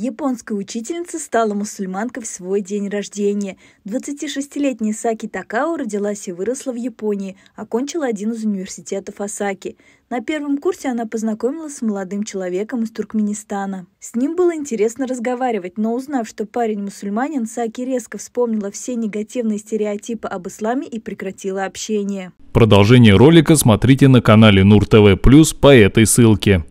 Японская учительница стала мусульманкой в свой день рождения. 26-летняя Саки Такао родилась и выросла в Японии, окончила один из университетов Асаки. На первом курсе она познакомилась с молодым человеком из Туркменистана. С ним было интересно разговаривать, но узнав, что парень мусульманин, Саки резко вспомнила все негативные стереотипы об исламе и прекратила общение. Продолжение ролика смотрите на канале Нур ТВ Плюс по этой ссылке.